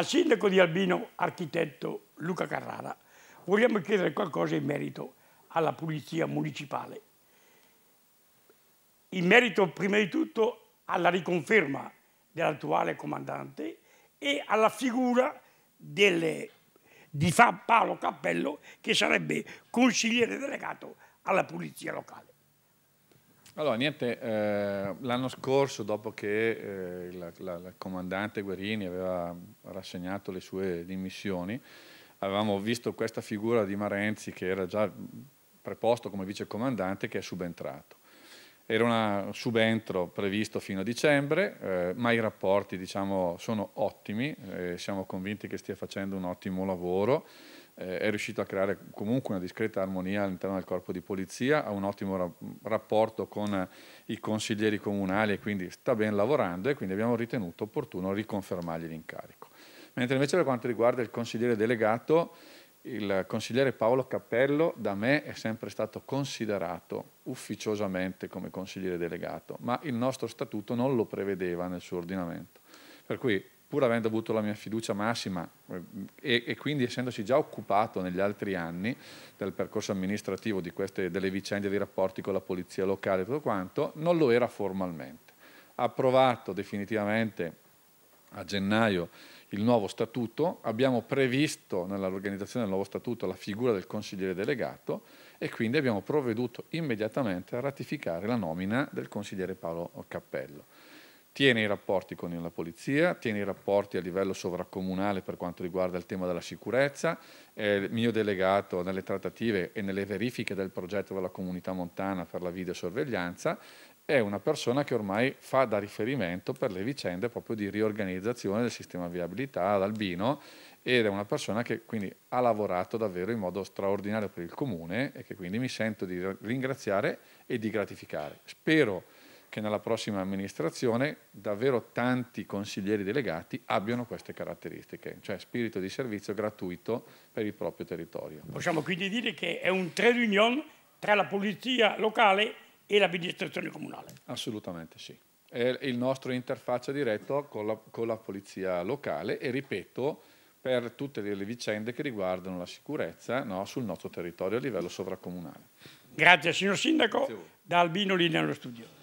Al sindaco di Albino, architetto Luca Carrara, vogliamo chiedere qualcosa in merito alla pulizia municipale. In merito prima di tutto alla riconferma dell'attuale comandante e alla figura delle, di Paolo Cappello che sarebbe consigliere delegato alla pulizia locale. Allora, niente, eh, l'anno scorso, dopo che eh, la, la, la, comandante Guerini aveva rassegnato le sue dimissioni, avevamo visto questa figura di Marenzi che era già preposto come vicecomandante che è subentrato. Era un subentro previsto fino a dicembre, eh, ma i rapporti diciamo, sono ottimi, eh, siamo convinti che stia facendo un ottimo lavoro, eh, è riuscito a creare comunque una discreta armonia all'interno del corpo di polizia, ha un ottimo ra rapporto con i consiglieri comunali e quindi sta ben lavorando e quindi abbiamo ritenuto opportuno riconfermargli l'incarico. Mentre invece per quanto riguarda il consigliere delegato, il consigliere Paolo Cappello da me è sempre stato considerato ufficiosamente come consigliere delegato, ma il nostro statuto non lo prevedeva nel suo ordinamento. Per cui, pur avendo avuto la mia fiducia massima eh, e, e quindi essendosi già occupato negli altri anni del percorso amministrativo queste, delle vicende dei rapporti con la polizia locale e tutto quanto, non lo era formalmente. Approvato definitivamente a gennaio il nuovo statuto, abbiamo previsto nell'organizzazione del nuovo statuto la figura del consigliere delegato e quindi abbiamo provveduto immediatamente a ratificare la nomina del consigliere Paolo Cappello. Tiene i rapporti con la polizia, tiene i rapporti a livello sovracomunale per quanto riguarda il tema della sicurezza, è il mio delegato nelle trattative e nelle verifiche del progetto della comunità montana per la videosorveglianza è una persona che ormai fa da riferimento per le vicende proprio di riorganizzazione del sistema viabilità ad Albino ed è una persona che quindi ha lavorato davvero in modo straordinario per il comune e che quindi mi sento di ringraziare e di gratificare. Spero che nella prossima amministrazione davvero tanti consiglieri delegati abbiano queste caratteristiche, cioè spirito di servizio gratuito per il proprio territorio. Possiamo quindi dire che è un tre riunion tra la polizia locale e l'amministrazione comunale. Assolutamente sì. È il nostro interfaccia diretto con la, con la polizia locale e ripeto, per tutte le vicende che riguardano la sicurezza no, sul nostro territorio a livello sovracomunale. Grazie signor Sindaco, da Albino Linea allo studio.